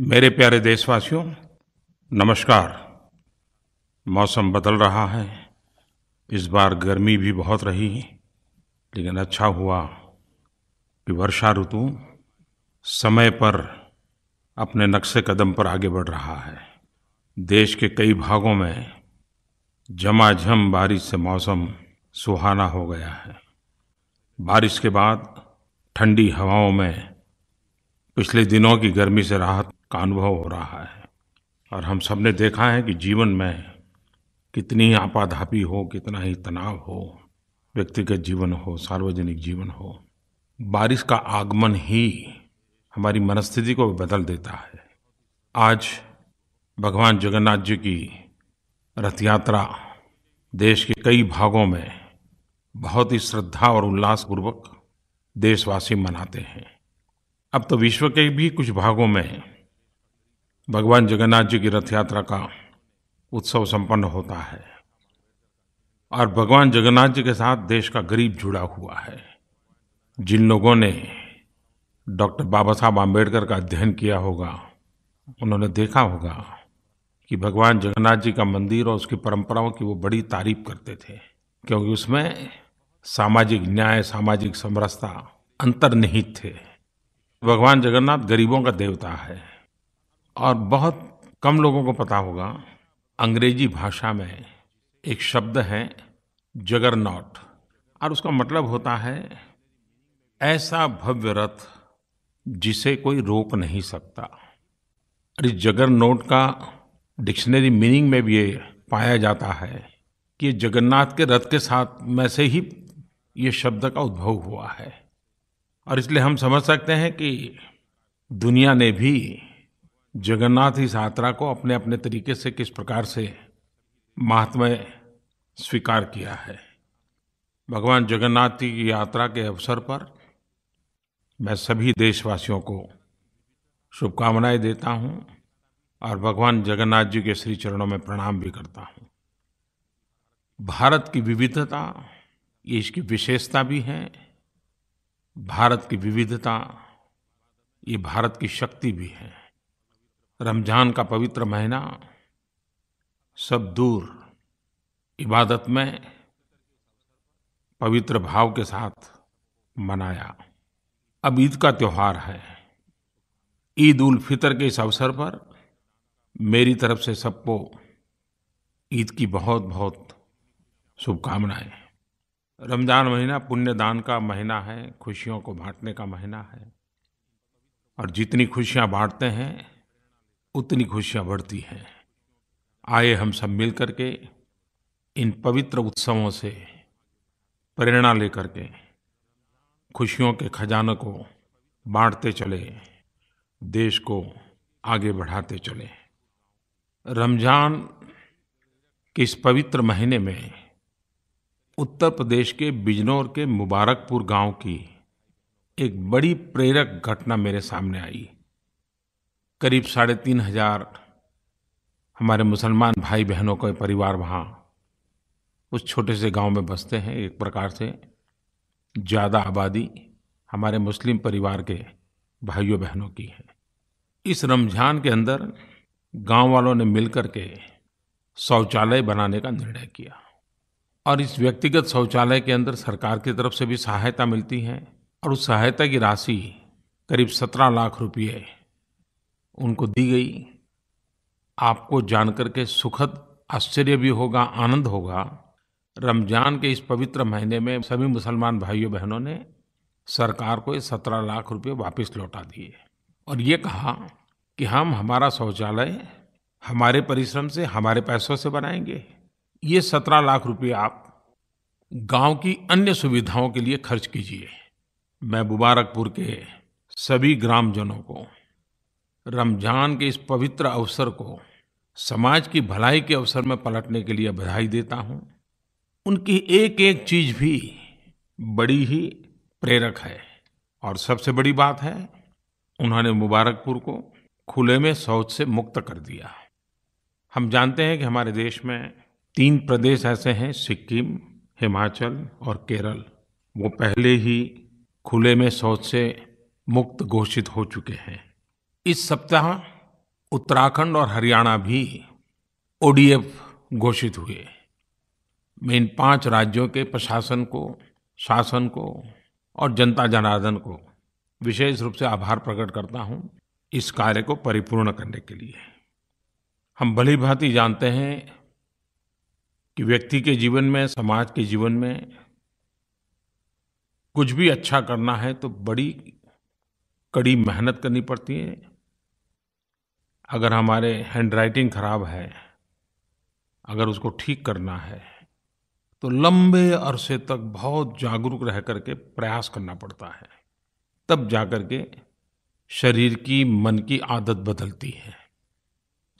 मेरे प्यारे देशवासियों नमस्कार मौसम बदल रहा है इस बार गर्मी भी बहुत रही लेकिन अच्छा हुआ कि वर्षा ऋतु समय पर अपने नक्शे कदम पर आगे बढ़ रहा है देश के कई भागों में झमाझम बारिश से मौसम सुहाना हो गया है बारिश के बाद ठंडी हवाओं में पिछले दिनों की गर्मी से राहत का अनुभव हो रहा है और हम सब ने देखा है कि जीवन में कितनी आपाधापी हो कितना ही तनाव हो व्यक्तिगत जीवन हो सार्वजनिक जीवन हो बारिश का आगमन ही हमारी मनस्थिति को बदल देता है आज भगवान जगन्नाथ जी की रथ यात्रा देश के कई भागों में बहुत ही श्रद्धा और उल्लासपूर्वक देशवासी मनाते हैं अब तो विश्व के भी कुछ भागों में भगवान जगन्नाथ जी की रथ यात्रा का उत्सव संपन्न होता है और भगवान जगन्नाथ जी के साथ देश का गरीब जुड़ा हुआ है जिन लोगों ने डॉक्टर बाबा साहब आम्बेडकर का अध्ययन किया होगा उन्होंने देखा होगा कि भगवान जगन्नाथ जी का मंदिर और उसकी परंपराओं की वो बड़ी तारीफ करते थे क्योंकि उसमें सामाजिक न्याय सामाजिक समरसता अंतर्निहित थे भगवान जगन्नाथ गरीबों का देवता है और बहुत कम लोगों को पता होगा अंग्रेजी भाषा में एक शब्द है जगरनॉट और उसका मतलब होता है ऐसा भव्य रथ जिसे कोई रोक नहीं सकता और इस नोट का डिक्शनरी मीनिंग में भी ये पाया जाता है कि जगन्नाथ के रथ के साथ में से ही ये शब्द का उद्भव हुआ है और इसलिए हम समझ सकते हैं कि दुनिया ने भी जगन्नाथ इस यात्रा को अपने अपने तरीके से किस प्रकार से महात्मा स्वीकार किया है भगवान जगन्नाथ जी की यात्रा के अवसर पर मैं सभी देशवासियों को शुभकामनाएं देता हूं और भगवान जगन्नाथ जी के श्री चरणों में प्रणाम भी करता हूं भारत की विविधता ये इसकी विशेषता भी है भारत की विविधता ये भारत की शक्ति भी है रमजान का पवित्र महीना सब दूर इबादत में पवित्र भाव के साथ मनाया अब ईद का त्यौहार है ईद उल फितर के इस अवसर पर मेरी तरफ से सबको ईद की बहुत बहुत शुभकामनाएं रमजान महीना पुण्य दान का महीना है खुशियों को बांटने का महीना है और जितनी खुशियां बांटते हैं उतनी खुशियाँ बढ़ती हैं आए हम सब मिल करके इन पवित्र उत्सवों से प्रेरणा लेकर के खुशियों के खजानों को बांटते चले देश को आगे बढ़ाते चले रमज़ान के इस पवित्र महीने में उत्तर प्रदेश के बिजनौर के मुबारकपुर गांव की एक बड़ी प्रेरक घटना मेरे सामने आई करीब साढ़े तीन हजार हमारे मुसलमान भाई बहनों के परिवार वहाँ उस छोटे से गांव में बसते हैं एक प्रकार से ज़्यादा आबादी हमारे मुस्लिम परिवार के भाइयों बहनों की है इस रमजान के अंदर गांव वालों ने मिलकर के शौचालय बनाने का निर्णय किया और इस व्यक्तिगत शौचालय के अंदर सरकार की तरफ से भी सहायता मिलती है और उस सहायता की राशि करीब सत्रह लाख रुपये उनको दी गई आपको जानकर के सुखद आश्चर्य भी होगा आनंद होगा रमजान के इस पवित्र महीने में सभी मुसलमान भाइयों बहनों ने सरकार को ये सत्रह लाख रुपए वापस लौटा दिए और ये कहा कि हम हमारा शौचालय हमारे परिश्रम से हमारे पैसों से बनाएंगे ये सत्रह लाख रुपये आप गांव की अन्य सुविधाओं के लिए खर्च कीजिए मैं मुबारकपुर के सभी ग्रामजनों को रमजान के इस पवित्र अवसर को समाज की भलाई के अवसर में पलटने के लिए बधाई देता हूं उनकी एक एक चीज भी बड़ी ही प्रेरक है और सबसे बड़ी बात है उन्होंने मुबारकपुर को खुले में शौच से मुक्त कर दिया हम जानते हैं कि हमारे देश में तीन प्रदेश ऐसे हैं सिक्किम हिमाचल और केरल वो पहले ही खुले में शौच से मुक्त घोषित हो चुके हैं इस सप्ताह उत्तराखंड और हरियाणा भी ओडीएफ घोषित हुए मैं इन पांच राज्यों के प्रशासन को शासन को और जनता जनार्दन को विशेष रूप से आभार प्रकट करता हूं इस कार्य को परिपूर्ण करने के लिए हम भली भांति जानते हैं कि व्यक्ति के जीवन में समाज के जीवन में कुछ भी अच्छा करना है तो बड़ी कड़ी मेहनत करनी पड़ती है अगर हमारे हैंड राइटिंग खराब है अगर उसको ठीक करना है तो लंबे अरसे तक बहुत जागरूक रह करके प्रयास करना पड़ता है तब जा कर के शरीर की मन की आदत बदलती है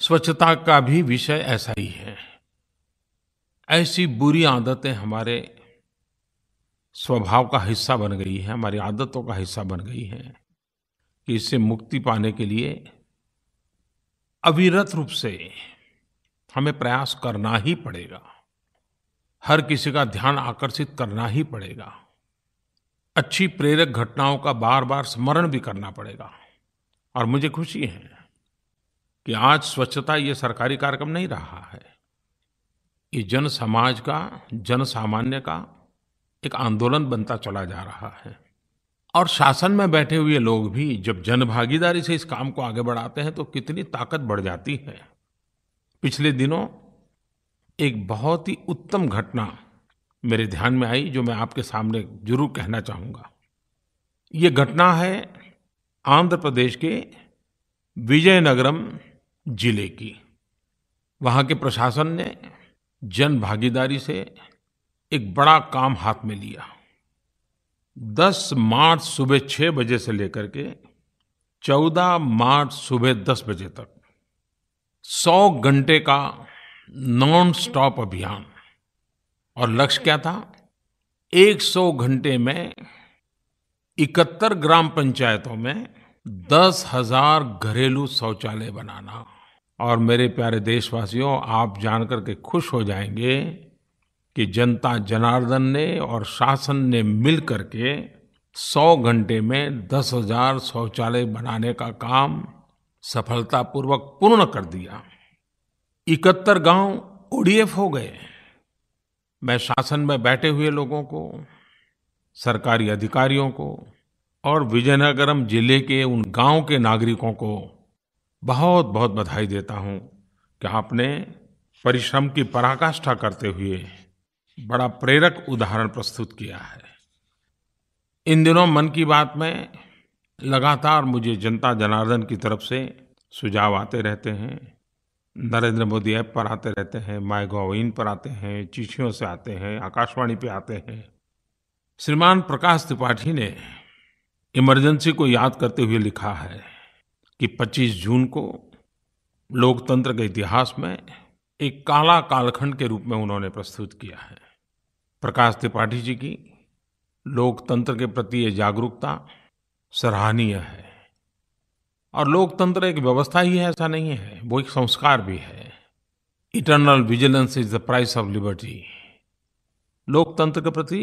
स्वच्छता का भी विषय ऐसा ही है ऐसी बुरी आदतें हमारे स्वभाव का हिस्सा बन गई है हमारी आदतों का हिस्सा बन गई है कि इससे मुक्ति पाने के लिए अविरत रूप से हमें प्रयास करना ही पड़ेगा हर किसी का ध्यान आकर्षित करना ही पड़ेगा अच्छी प्रेरक घटनाओं का बार बार स्मरण भी करना पड़ेगा और मुझे खुशी है कि आज स्वच्छता ये सरकारी कार्यक्रम नहीं रहा है ये जन समाज का जन सामान्य का एक आंदोलन बनता चला जा रहा है और शासन में बैठे हुए लोग भी जब जनभागीदारी से इस काम को आगे बढ़ाते हैं तो कितनी ताकत बढ़ जाती है पिछले दिनों एक बहुत ही उत्तम घटना मेरे ध्यान में आई जो मैं आपके सामने जरूर कहना चाहूँगा ये घटना है आंध्र प्रदेश के विजयनगरम जिले की वहाँ के प्रशासन ने जन भागीदारी से एक बड़ा काम हाथ में लिया 10 मार्च सुबह 6 बजे से लेकर के 14 मार्च सुबह 10 बजे तक 100 घंटे का नॉन स्टॉप अभियान और लक्ष्य क्या था 100 घंटे में 71 ग्राम पंचायतों में दस हजार घरेलू शौचालय बनाना और मेरे प्यारे देशवासियों आप जानकर के खुश हो जाएंगे कि जनता जनार्दन ने और शासन ने मिल करके सौ घंटे में दस हजार शौचालय बनाने का काम सफलतापूर्वक पूर्ण कर दिया इकहत्तर गांव ओडीएफ हो गए मैं शासन में बैठे हुए लोगों को सरकारी अधिकारियों को और विजयनगरम जिले के उन गांव के नागरिकों को बहुत बहुत बधाई देता हूं कि आपने परिश्रम की पराकाष्ठा करते हुए बड़ा प्रेरक उदाहरण प्रस्तुत किया है इन दिनों मन की बात में लगातार मुझे जनता जनार्दन की तरफ से सुझाव आते रहते हैं नरेंद्र मोदी ऐप पर आते रहते हैं माई गोव इन पर आते हैं चिट्ठियों से आते हैं आकाशवाणी पे आते हैं श्रीमान प्रकाश त्रिपाठी ने इमरजेंसी को याद करते हुए लिखा है कि 25 जून को लोकतंत्र के इतिहास में एक काला कालखंड के रूप में उन्होंने प्रस्तुत किया है प्रकाश त्रिपाठी जी की लोकतंत्र के प्रति ये जागरूकता सराहनीय है और लोकतंत्र एक व्यवस्था ही है ऐसा नहीं है वो एक संस्कार भी है eternal vigilance is the price of liberty लोकतंत्र के प्रति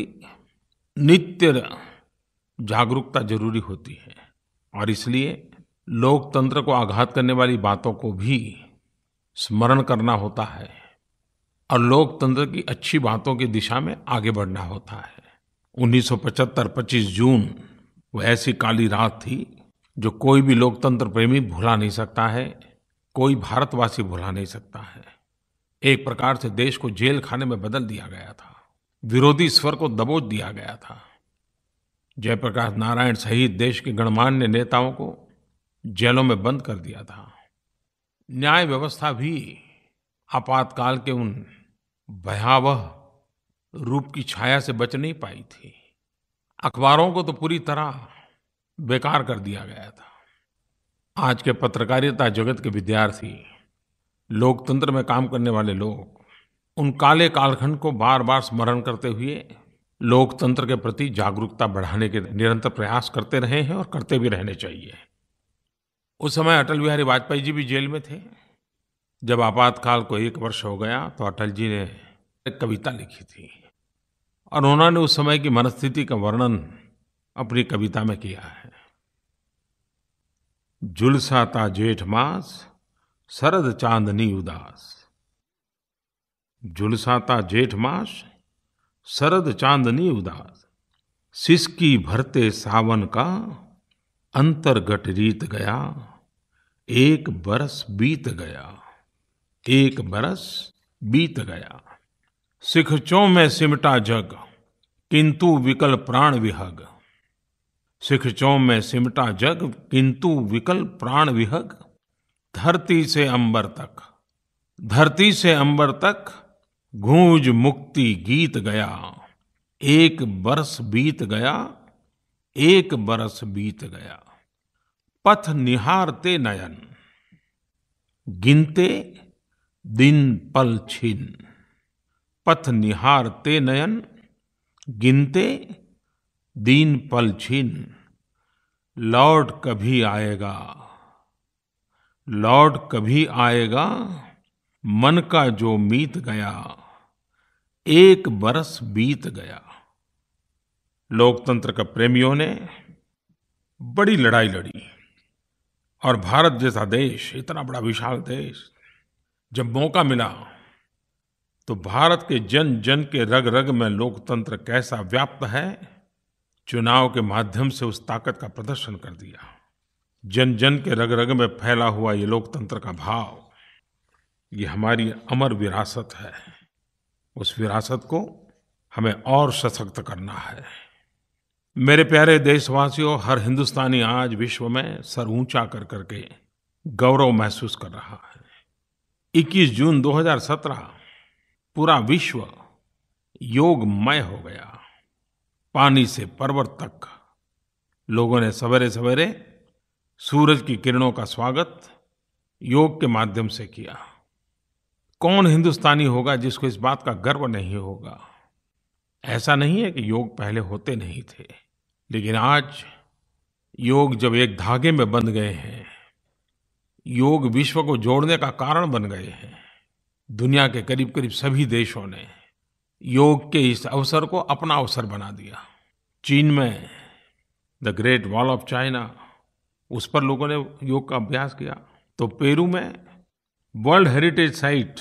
नित्य जागरूकता जरूरी होती है और इसलिए लोकतंत्र को आघात करने वाली बातों को भी स्मरण करना होता है और लोकतंत्र की अच्छी बातों की दिशा में आगे बढ़ना होता है 1975 25 जून वह ऐसी काली रात थी जो कोई भी लोकतंत्र प्रेमी भुला नहीं सकता है कोई भारतवासी भुला नहीं सकता है एक प्रकार से देश को जेल खाने में बदल दिया गया था विरोधी स्वर को दबोच दिया गया था जयप्रकाश नारायण सहित देश के गणमान्य नेताओं को जेलों में बंद कर दिया था न्याय व्यवस्था भी आपातकाल के उन भयावह रूप की छाया से बच नहीं पाई थी अखबारों को तो पूरी तरह बेकार कर दिया गया था आज के पत्रकारिता जगत के विद्यार्थी लोकतंत्र में काम करने वाले लोग उन काले कालखंड को बार बार स्मरण करते हुए लोकतंत्र के प्रति जागरूकता बढ़ाने के निरंतर प्रयास करते रहे हैं और करते भी रहने चाहिए उस समय अटल बिहारी वाजपेयी जी भी जेल में थे जब आपातकाल को एक वर्ष हो गया तो अटल जी ने एक कविता लिखी थी और उन्होंने उस समय की मनस्थिति का वर्णन अपनी कविता में किया है झुलसा था जेठ मास शरद चांदनी उदास झुलसा था जेठ मास शरद चांदनी उदास सिसकी भरते सावन का अंतर्गत रीत गया एक बरस बीत गया एक बरस बीत गया सिखचों में सिमटा जग किंतु विकल प्राण विहग सिखचों में सिमटा जग किंतु विकल प्राण विहग धरती से अंबर तक धरती से अंबर तक गूंज मुक्ति गीत गया एक बरस बीत गया एक बरस बीत गया पथ निहारते नयन गिनते दिन पल छीन पथ निहारते नयन गिनते दिन पल छीन लौट कभी आएगा लौट कभी आएगा मन का जो मीत गया एक बरस बीत गया लोकतंत्र के प्रेमियों ने बड़ी लड़ाई लड़ी और भारत जैसा देश इतना बड़ा विशाल देश जब मौका मिला तो भारत के जन जन के रग रग में लोकतंत्र कैसा व्याप्त है चुनाव के माध्यम से उस ताकत का प्रदर्शन कर दिया जन जन के रग रग में फैला हुआ ये लोकतंत्र का भाव ये हमारी अमर विरासत है उस विरासत को हमें और सशक्त करना है मेरे प्यारे देशवासियों हर हिंदुस्तानी आज विश्व में सर ऊंचा कर करके गौरव महसूस कर रहा है 21 जून 2017 पूरा विश्व योगमय हो गया पानी से पर्वत तक लोगों ने सवेरे सवेरे सूरज की किरणों का स्वागत योग के माध्यम से किया कौन हिंदुस्तानी होगा जिसको इस बात का गर्व नहीं होगा ऐसा नहीं है कि योग पहले होते नहीं थे लेकिन आज योग जब एक धागे में बंध गए हैं योग विश्व को जोड़ने का कारण बन गए हैं दुनिया के करीब करीब सभी देशों ने योग के इस अवसर को अपना अवसर बना दिया चीन में the great wall of China उस पर लोगों ने योग का अभ्यास किया तो पेरू में world heritage site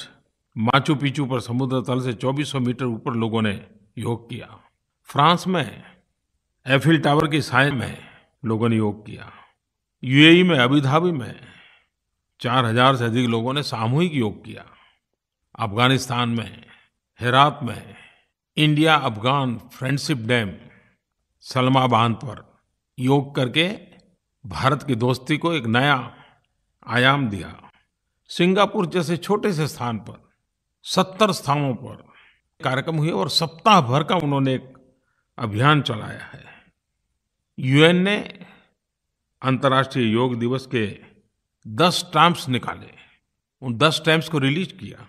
Machu Picchu पर समुद्र तल से 2400 मीटर ऊपर लोगों ने योग किया फ्रांस में एफिल टावर की साय में लोगों ने योग किया यूएई में अबुधाबी में चार हजार से अधिक लोगों ने सामूहिक योग किया अफगानिस्तान में हेरात में India Afghan friendship dam Salma बांध पर योग करके भारत की दोस्ती को एक नया आयाम दिया सिंगापुर जैसे छोटे से स्थान पर सत्तर स्थानों पर कार्यक्रम हुए और सप्ताह भर का उन्होंने एक अभियान चलाया है यूएन ने अंतर्राष्ट्रीय योग दिवस के दस स्टैम्प्स निकाले उन दस स्टैम्प्स को रिलीज किया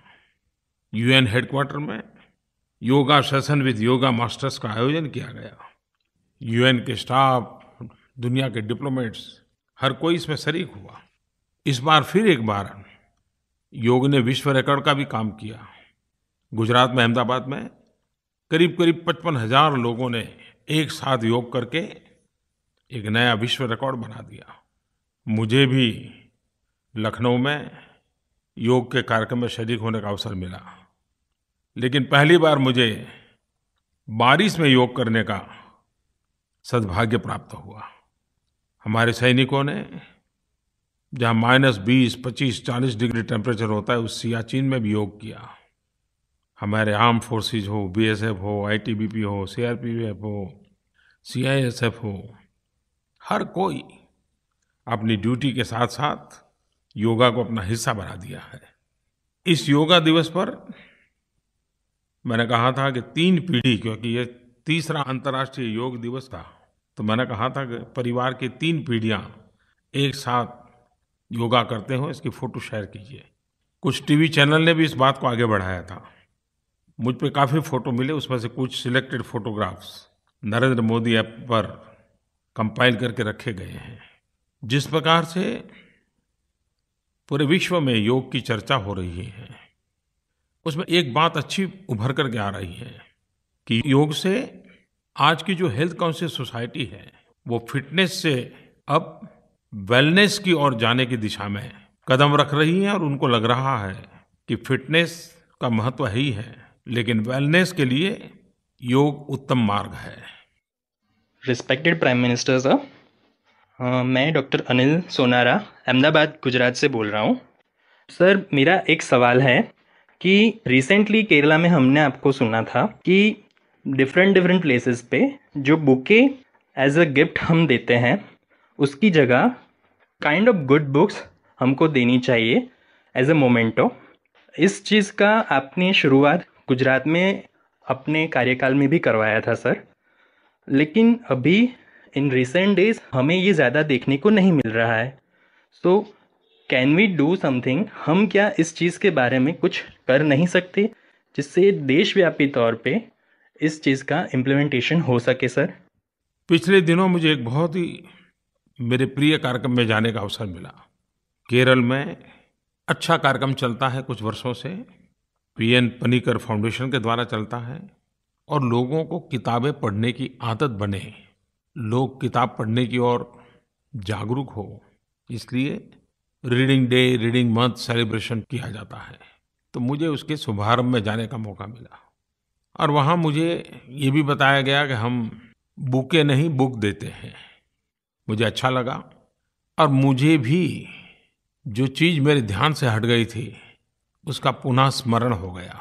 यूएन हेडक्वार्टर में yoga session with yoga masters का आयोजन किया गया यूएन के स्टाफ दुनिया के डिप्लोमेट्स हर कोई इसमें शरीक हुआ इस बार फिर एक बार योग ने विश्व रिकॉर्ड का भी काम किया गुजरात में अहमदाबाद में करीब करीब पचपन हजार लोगों ने एक साथ योग करके एक नया विश्व रिकॉर्ड बना दिया मुझे भी लखनऊ में योग के कार्यक्रम में शरीक होने का अवसर मिला लेकिन पहली बार मुझे बारिश में योग करने का सद्भाग्य प्राप्त हुआ हमारे सैनिकों ने जहाँ माइनस बीस पच्चीस चालीस डिग्री टेम्परेचर होता है उस सियाचिन में भी योग किया हमारे आर्म फोर्सेज हो बीएसएफ हो आईटीबीपी हो सीआरपीएफ हो सीआईएसएफ हो हर कोई अपनी ड्यूटी के साथ साथ योगा को अपना हिस्सा बना दिया है इस योगा दिवस पर मैंने कहा था कि तीन पीढ़ी क्योंकि ये तीसरा अंतर्राष्ट्रीय योग दिवस था तो मैंने कहा था कि परिवार की तीन पीढ़ियां एक साथ योगा करते हो इसकी फ़ोटो शेयर कीजिए कुछ टीवी चैनल ने भी इस बात को आगे बढ़ाया था मुझ पर काफ़ी फ़ोटो मिले उसमें से कुछ selected photographs Narendra Modi app पर कंपाइल करके रखे गए हैं जिस प्रकार से पूरे विश्व में योग की चर्चा हो रही है उसमें एक बात अच्छी उभर करके आ रही है कि योग से आज की जो हेल्थ कॉन्शियस सोसाइटी है वो फिटनेस से अब वेलनेस की ओर जाने की दिशा में कदम रख रही है और उनको लग रहा है कि फिटनेस का महत्व ही है लेकिन वेलनेस के लिए योग उत्तम मार्ग है रिस्पेक्टेड प्राइम मिनिस्टर सर मैं डॉक्टर अनिल सोनारा अहमदाबाद गुजरात से बोल रहा हूँ सर मेरा एक सवाल है कि रिसेंटली केरला में हमने आपको सुना था कि डिफरेंट डिफरेंट प्लेसेस पे जो बुके एज अ गिफ्ट हम देते हैं उसकी जगह काइंड ऑफ गुड बुक्स हमको देनी चाहिए एज अ मोमेंटो इस चीज़ का आपने शुरुआत गुजरात में अपने कार्यकाल में भी करवाया था सर लेकिन अभी इन रिसेंट डेज हमें ये ज़्यादा देखने को नहीं मिल रहा है so can we do something हम क्या इस चीज़ के बारे में कुछ कर नहीं सकते जिससे देशव्यापी तौर पे इस चीज़ का इम्प्लीमेंटेशन हो सके सर पिछले दिनों मुझे एक बहुत ही मेरे प्रिय कार्यक्रम में जाने का अवसर मिला केरल में अच्छा कार्यक्रम चलता है कुछ वर्षों से पी एन पनीकर फाउंडेशन के द्वारा चलता है और लोगों को किताबें पढ़ने की आदत बने लोग किताब पढ़ने की ओर जागरूक हो इसलिए reading day reading month celebration किया जाता है तो मुझे उसके शुभारंभ में जाने का मौका मिला और वहाँ मुझे ये भी बताया गया कि हम बुके नहीं बुक देते हैं मुझे अच्छा लगा और मुझे भी जो चीज़ मेरे ध्यान से हट गई थी उसका पुनः स्मरण हो गया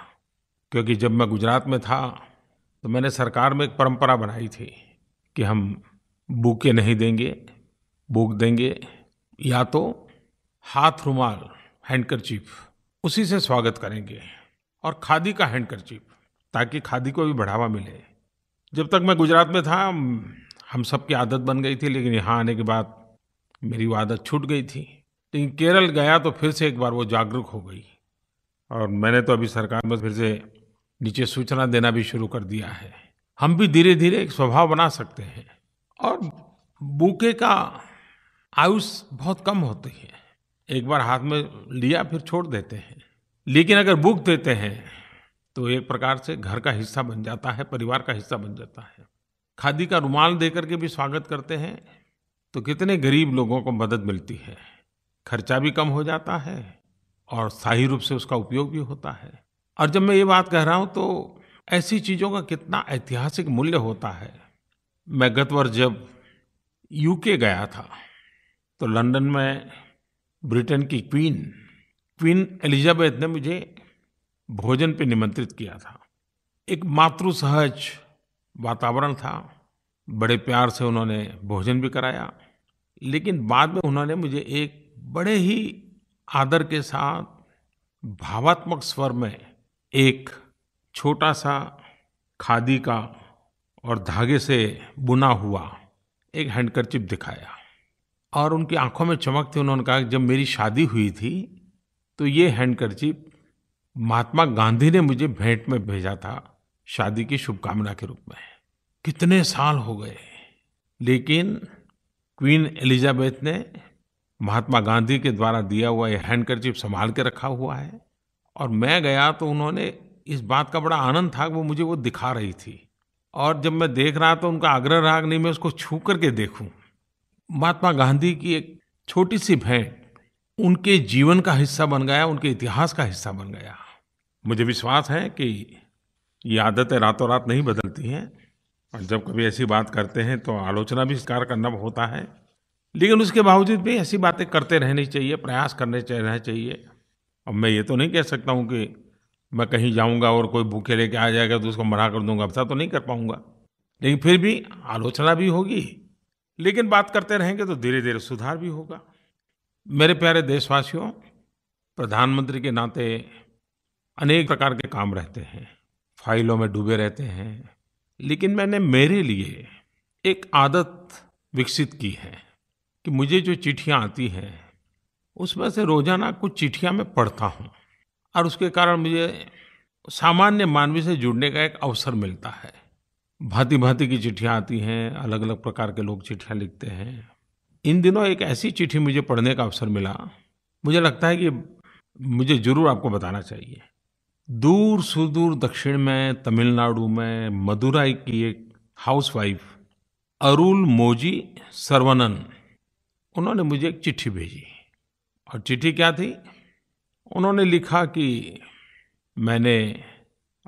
क्योंकि जब मैं गुजरात में था तो मैंने सरकार में एक परंपरा बनाई थी कि हम बुके नहीं देंगे बुक देंगे या तो हाथ रुमाल हैंडकर उसी से स्वागत करेंगे और खादी का हैंडकर ताकि खादी को भी बढ़ावा मिले जब तक मैं गुजरात में था हम सब की आदत बन गई थी लेकिन यहाँ आने के बाद मेरी वो आदत छूट गई थी लेकिन केरल गया तो फिर से एक बार वो जागरूक हो गई और मैंने तो अभी सरकार में फिर से नीचे सूचना देना भी शुरू कर दिया है हम भी धीरे धीरे एक स्वभाव बना सकते हैं और बूके का आयुष बहुत कम होती है एक बार हाथ में लिया फिर छोड़ देते हैं लेकिन अगर बुक देते हैं तो एक प्रकार से घर का हिस्सा बन जाता है परिवार का हिस्सा बन जाता है खादी का रुमाल दे करके भी स्वागत करते हैं तो कितने गरीब लोगों को मदद मिलती है खर्चा भी कम हो जाता है और सही रूप से उसका उपयोग भी होता है और जब मैं ये बात कह रहा हूँ तो ऐसी चीज़ों का कितना ऐतिहासिक मूल्य होता है मैं गत वर्ष जब यूके गया था तो लंदन में ब्रिटेन की क्वीन क्वीन एलिजाबेथ ने मुझे भोजन पे निमंत्रित किया था एक मातृ सहज वातावरण था बड़े प्यार से उन्होंने भोजन भी कराया लेकिन बाद में उन्होंने मुझे एक बड़े ही आदर के साथ भावात्मक स्वर में एक छोटा सा खादी का और धागे से बुना हुआ एक हैंडकरचिप दिखाया और उनकी आंखों में चमक थी उन्होंने कहा जब मेरी शादी हुई थी तो ये हैंडकरचिप महात्मा गांधी ने मुझे भेंट में भेजा था शादी की शुभकामना के रूप में कितने साल हो गए लेकिन क्वीन एलिजाबेथ ने महात्मा गांधी के द्वारा दिया हुआ यह हैंडकरचिप संभाल के रखा हुआ है और मैं गया तो उन्होंने इस बात का बड़ा आनंद था वो मुझे वो दिखा रही थी और जब मैं देख रहा था उनका आग्रह रहा नहीं मैं उसको छू करके देखूं महात्मा गांधी की एक छोटी सी भेंट उनके जीवन का हिस्सा बन गया उनके इतिहास का हिस्सा बन गया मुझे विश्वास है कि ये आदतें रातों रात नहीं बदलती हैं और जब कभी ऐसी बात करते हैं तो आलोचना भी स्वीकार करना होता है लेकिन उसके बावजूद भी ऐसी बातें करते रहनी चाहिए प्रयास करने रहना चाहिए अब मैं ये तो नहीं कह सकता हूँ कि मैं कहीं जाऊंगा और कोई भूखे लेके आ जाएगा तो उसको मना कर दूंगा ऐसा तो नहीं कर पाऊंगा लेकिन फिर भी आलोचना भी होगी लेकिन बात करते रहेंगे तो धीरे धीरे सुधार भी होगा मेरे प्यारे देशवासियों प्रधानमंत्री के नाते अनेक प्रकार के काम रहते हैं फाइलों में डूबे रहते हैं लेकिन मैंने मेरे लिए एक आदत विकसित की है कि मुझे जो चिट्ठियाँ आती हैं उसमें से रोजाना कुछ चिट्ठियाँ मैं पढ़ता हूँ और उसके कारण मुझे सामान्य मानवी से जुड़ने का एक अवसर मिलता है भांति भांति की चिट्ठियाँ आती हैं अलग अलग प्रकार के लोग चिट्ठियाँ लिखते हैं इन दिनों एक ऐसी चिट्ठी मुझे पढ़ने का अवसर मिला मुझे लगता है कि मुझे जरूर आपको बताना चाहिए दूर सुदूर दक्षिण में तमिलनाडु में मदुराई की एक हाउसवाइफ अरुल मोजी सरवनन उन्होंने मुझे एक चिट्ठी भेजी और चिट्ठी क्या थी उन्होंने लिखा कि मैंने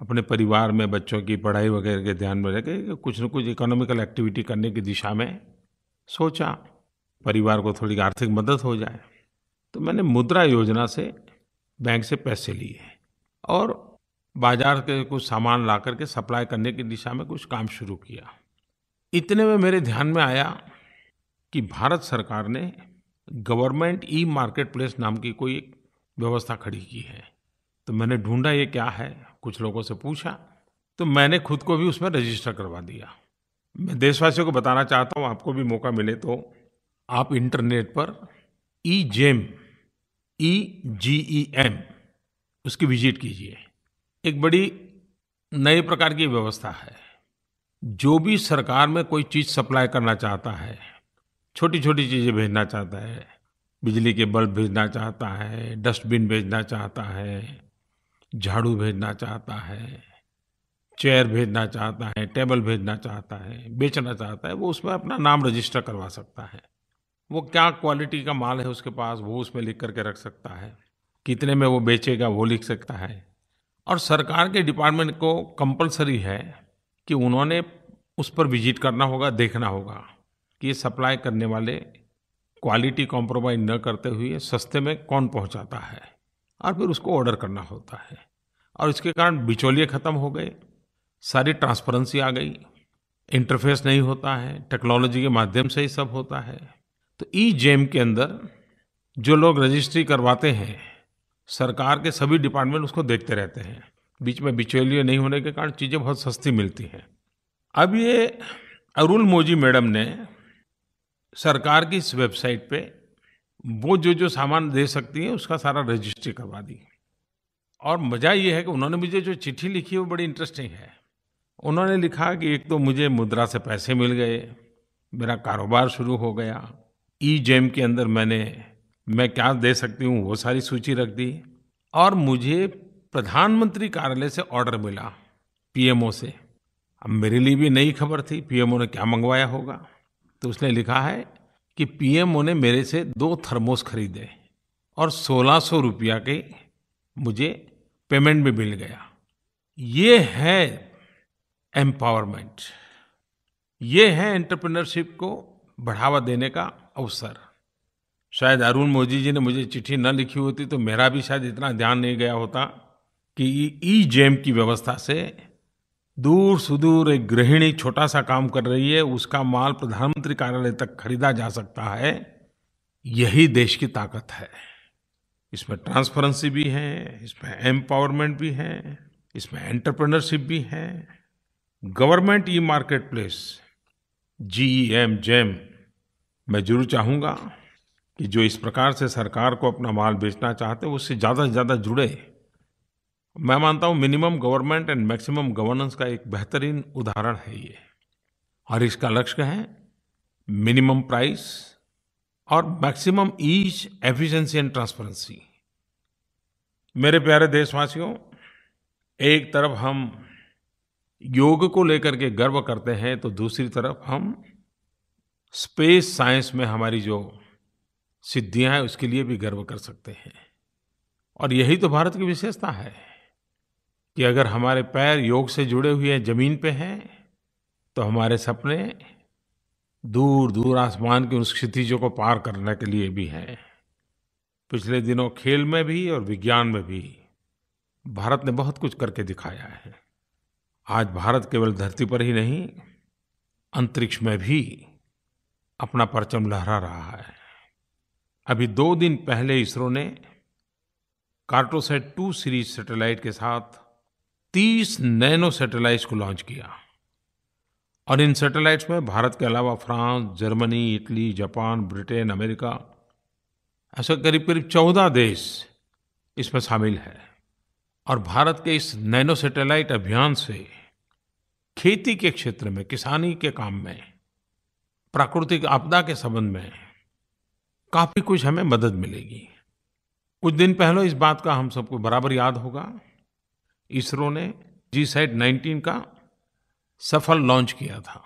अपने परिवार में बच्चों की पढ़ाई वगैरह के ध्यान में रखे कुछ न कुछ इकोनॉमिकल एक्टिविटी करने की दिशा में सोचा परिवार को थोड़ी आर्थिक मदद हो जाए तो मैंने मुद्रा योजना से बैंक से पैसे लिए और बाजार के कुछ सामान ला करके सप्लाई करने की दिशा में कुछ काम शुरू किया इतने में मेरे ध्यान में आया कि भारत सरकार ने गवर्नमेंट ई मार्केट प्लेस नाम की कोई एक व्यवस्था खड़ी की है तो मैंने ढूंढा ये क्या है कुछ लोगों से पूछा तो मैंने खुद को भी उसमें रजिस्टर करवा दिया मैं देशवासियों को बताना चाहता हूँ आपको भी मौका मिले तो आप इंटरनेट पर e gem E G E M उसकी विजिट कीजिए एक बड़ी नए प्रकार की व्यवस्था है जो भी सरकार में कोई चीज़ सप्लाई करना चाहता है छोटी छोटी चीज़ें भेजना चाहता है बिजली के बल्ब भेजना चाहता है डस्टबिन भेजना चाहता है झाड़ू भेजना चाहता है चेयर भेजना चाहता है टेबल भेजना चाहता है बेचना चाहता है वो उसमें अपना नाम रजिस्टर करवा सकता है वो क्या क्वालिटी का माल है उसके पास वो उसमें लिख करके रख सकता है कितने में वो बेचेगा वो लिख सकता है और सरकार के डिपार्टमेंट को कंपलसरी है कि उन्होंने उस पर विजिट करना होगा देखना होगा कि ये सप्लाई करने वाले क्वालिटी कॉम्प्रोमाइज़ न करते हुए सस्ते में कौन पहुंचाता है और फिर उसको ऑर्डर करना होता है और इसके कारण बिचौलिए ख़त्म हो गए सारी ट्रांसपेरेंसी आ गई इंटरफेस नहीं होता है टेक्नोलॉजी के माध्यम से ही सब होता है तो ई जेम के अंदर जो लोग रजिस्ट्री करवाते हैं सरकार के सभी डिपार्टमेंट उसको देखते रहते हैं बीच में बिचौलिए नहीं होने के कारण चीज़ें बहुत सस्ती मिलती हैं अब ये अरुल मोजी मैडम ने सरकार की इस वेबसाइट पे वो जो जो सामान दे सकती है उसका सारा रजिस्ट्री करवा दी और मज़ा ये है कि उन्होंने मुझे जो चिट्ठी लिखी है वो बड़ी इंटरेस्टिंग है उन्होंने लिखा कि एक तो मुझे मुद्रा से पैसे मिल गए मेरा कारोबार शुरू हो गया ई जेम के अंदर मैंने मैं क्या दे सकती हूँ वो सारी सूची रख दी और मुझे प्रधानमंत्री कार्यालय से ऑर्डर मिला पीएमओ से अब मेरे लिए भी नई खबर थी पीएमओ ने क्या मंगवाया होगा तो उसने लिखा है कि पीएमओ ने मेरे से दो थर्मोस खरीदे और सोलह सौ रुपया के मुझे पेमेंट भी मिल गया ये है एम्पावरमेंट ये है एंटरप्रेन्योरशिप को बढ़ावा देने का अवसर शायद अरुण मोदी जी ने मुझे चिट्ठी न लिखी होती तो मेरा भी शायद इतना ध्यान नहीं गया होता कि ई जेम की व्यवस्था से दूर सुदूर एक गृहिणी छोटा सा काम कर रही है उसका माल प्रधानमंत्री कार्यालय तक खरीदा जा सकता है यही देश की ताकत है इसमें ट्रांसपेरेंसी भी है इसमें एम्पावरमेंट भी है इसमें एंटरप्रेन्योरशिप भी है government e market place G M gem मैं जरूर चाहूँगा कि जो इस प्रकार से सरकार को अपना माल बेचना चाहते हैं उससे ज़्यादा से ज़्यादा जुड़े मैं मानता हूँ minimum government and maximum governance का एक बेहतरीन उदाहरण है ये और इसका लक्ष्य है मिनिमम प्राइस और maximum ease efficiency and transparency मेरे प्यारे देशवासियों एक तरफ हम योग को लेकर के गर्व करते हैं तो दूसरी तरफ हम स्पेस साइंस में हमारी जो सिद्धियां हैं उसके लिए भी गर्व कर सकते हैं और यही तो भारत की विशेषता है कि अगर हमारे पैर योग से जुड़े हुए हैं जमीन पे हैं तो हमारे सपने दूर दूर आसमान की उन क्षितिजों को पार करने के लिए भी हैं पिछले दिनों खेल में भी और विज्ञान में भी भारत ने बहुत कुछ करके दिखाया है आज भारत केवल धरती पर ही नहीं अंतरिक्ष में भी अपना परचम लहरा रहा है अभी दो दिन पहले इसरो ने कार्टोसेट टू सीरीज सैटेलाइट के साथ 30 नैनो सैटेलाइट्स को लॉन्च किया और इन सैटेलाइट्स में भारत के अलावा France Germany Italy Japan Britain America ऐसे करीब करीब 14 देश इसमें शामिल है और भारत के इस नैनो सैटेलाइट अभियान से खेती के क्षेत्र में किसानी के काम में प्राकृतिक आपदा के संबंध में काफ़ी कुछ हमें मदद मिलेगी कुछ दिन पहले इस बात का हम सबको बराबर याद होगा इसरो ने जी सैट नाइनटीन का सफल लॉन्च किया था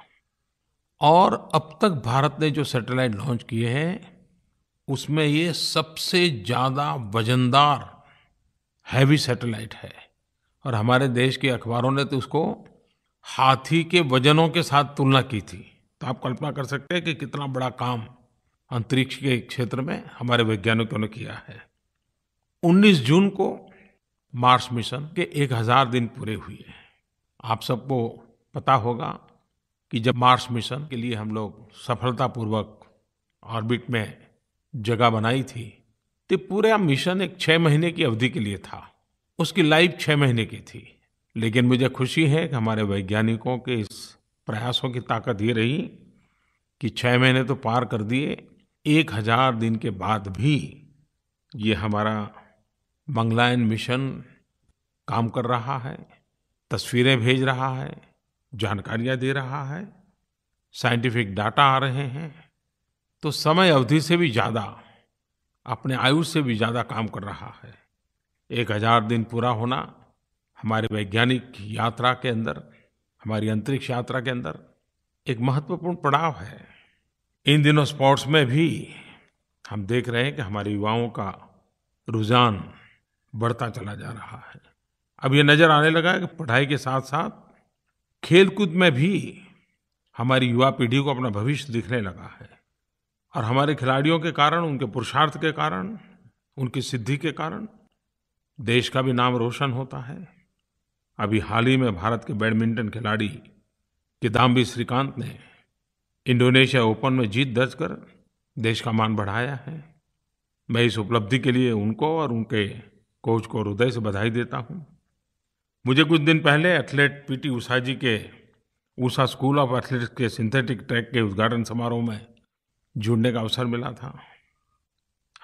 और अब तक भारत ने जो सैटेलाइट लॉन्च किए हैं उसमें ये सबसे ज़्यादा वजनदार हैवी सैटेलाइट है और हमारे देश के अखबारों ने तो उसको हाथी के वजनों के साथ तुलना की थी तो आप कल्पना कर सकते हैं कि कितना बड़ा काम अंतरिक्ष के क्षेत्र में हमारे वैज्ञानिकों ने किया है 19 जून को मार्स मिशन के एक हजार दिन पूरे हुए हैं आप सबको पता होगा कि जब मार्स मिशन के लिए हम लोग सफलतापूर्वक ऑर्बिट में जगह बनाई थी तो पूरा मिशन एक छः महीने की अवधि के लिए था उसकी लाइफ छः महीने की थी लेकिन मुझे खुशी है कि हमारे वैज्ञानिकों के इस प्रयासों की ताकत ये रही कि छः महीने तो पार कर दिए एक हजार दिन के बाद भी ये हमारा मंगलायन मिशन काम कर रहा है तस्वीरें भेज रहा है जानकारियां दे रहा है साइंटिफिक डाटा आ रहे हैं तो समय अवधि से भी ज़्यादा अपने आयु से भी ज़्यादा काम कर रहा है एक हजार दिन पूरा होना हमारे वैज्ञानिक यात्रा के अंदर हमारी अंतरिक्ष यात्रा के अंदर एक महत्वपूर्ण पड़ाव है इन दिनों स्पोर्ट्स में भी हम देख रहे हैं कि हमारे युवाओं का रुझान बढ़ता चला जा रहा है अब ये नज़र आने लगा है कि पढ़ाई के साथ साथ खेलकूद में भी हमारी युवा पीढ़ी को अपना भविष्य दिखने लगा है और हमारे खिलाड़ियों के कारण उनके पुरुषार्थ के कारण उनकी सिद्धि के कारण देश का भी नाम रोशन होता है अभी हाल ही में भारत के बैडमिंटन खिलाड़ी किदाम्बी श्रीकांत ने इंडोनेशिया ओपन में जीत दर्ज कर देश का मान बढ़ाया है मैं इस उपलब्धि के लिए उनको और उनके कोच को हृदय से बधाई देता हूँ मुझे कुछ दिन पहले एथलीट पीटी उषा जी के उषा स्कूल ऑफ एथलेटिक्स के सिंथेटिक ट्रैक के उद्घाटन समारोह में जुड़ने का अवसर मिला था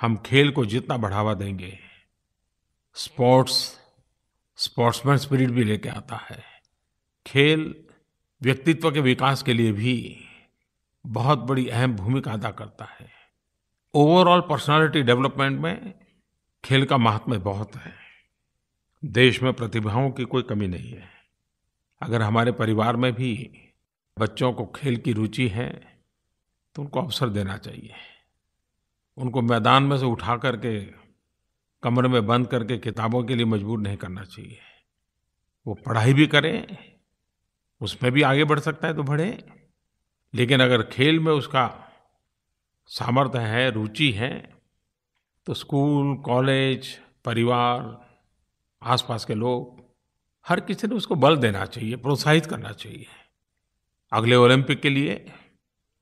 हम खेल को जितना बढ़ावा देंगे स्पोर्ट्स स्पोर्ट्समैन स्पिरिट भी लेके आता है खेल व्यक्तित्व के विकास के लिए भी बहुत बड़ी अहम भूमिका अदा करता है ओवरऑल पर्सनालिटी डेवलपमेंट में खेल का महत्व बहुत है देश में प्रतिभाओं की कोई कमी नहीं है अगर हमारे परिवार में भी बच्चों को खेल की रुचि है तो उनको अवसर देना चाहिए उनको मैदान में से उठा करके कमरे में बंद करके किताबों के लिए मजबूर नहीं करना चाहिए वो पढ़ाई भी करें उसमें भी आगे बढ़ सकता है तो बढ़े लेकिन अगर खेल में उसका सामर्थ्य है रुचि है तो स्कूल कॉलेज परिवार आसपास के लोग हर किसी ने उसको बल देना चाहिए प्रोत्साहित करना चाहिए अगले ओलंपिक के लिए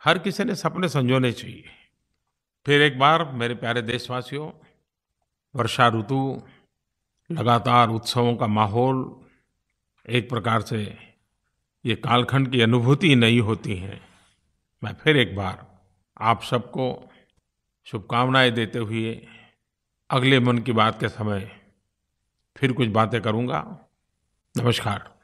हर किसी ने सपने संजोने चाहिए फिर एक बार मेरे प्यारे देशवासियों वर्षा ऋतु लगातार उत्सवों का माहौल एक प्रकार से ये कालखंड की अनुभूति नहीं होती है मैं फिर एक बार आप सबको शुभकामनाएं देते हुए अगले मन की बात के समय फिर कुछ बातें करूंगा नमस्कार